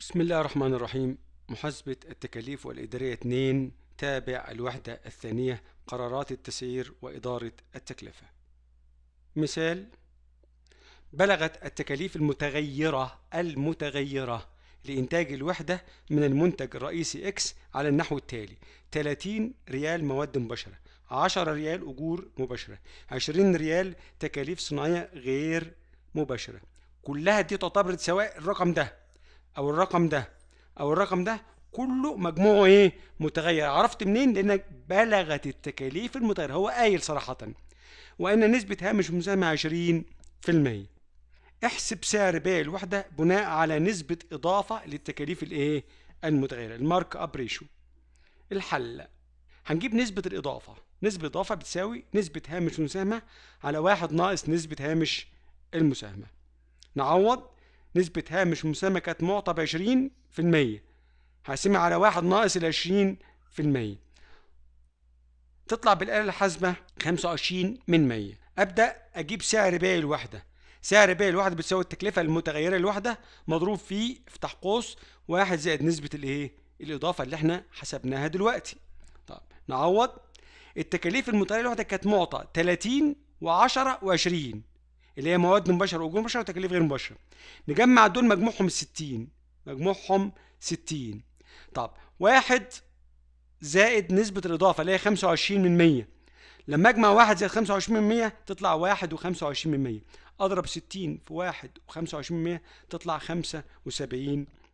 بسم الله الرحمن الرحيم محاسبة التكاليف والإدارية 2 تابع الوحدة الثانية قرارات التسعير وإدارة التكلفة مثال بلغت التكاليف المتغيرة المتغيرة لإنتاج الوحدة من المنتج الرئيسي X على النحو التالي 30 ريال مواد مباشرة 10 ريال أجور مباشرة 20 ريال تكاليف صناعية غير مباشرة كلها دي تعتبر سواء الرقم ده او الرقم ده او الرقم ده كله مجموعه ايه متغير عرفت منين لانك بلغت التكاليف المتغيره هو قايل صراحه وان نسبه هامش مساهمه 20% احسب سعر بيع الوحده بناء على نسبه اضافه للتكاليف الايه المتغيره المارك اب ريشيو الحل هنجيب نسبه الاضافه نسبه اضافه بتساوي نسبه هامش المساهمه على واحد ناقص نسبه هامش المساهمه نعوض نسبة هامش مساهمة كانت معطى ب في المية هقسمها على واحد ناقص العشرين في المية تطلع بالآلة الحاسبة خمسة وعشرين من مية أبدأ أجيب سعر بيع الوحدة سعر بيع الوحدة بتساوي التكلفة المتغيرة الوحدة مضروب في افتح قوس واحد زائد نسبة الايه الإضافة اللي احنا حسبناها دلوقتي طب نعوض التكاليف المتغيرة الوحدة كانت معطى 30 و10 و20 اللي هي مواد مباشره واجور مباشره وتكاليف غير مباشره نجمع دول مجموعهم 60 مجموعهم 60 طب واحد زائد نسبة الإضافة اللي هي 25 من 100 لما أجمع واحد زائد 25 من 100 تطلع واحد 25 من 100 أضرب 60 في واحد 25 من 100 تطلع خمسة وسبعين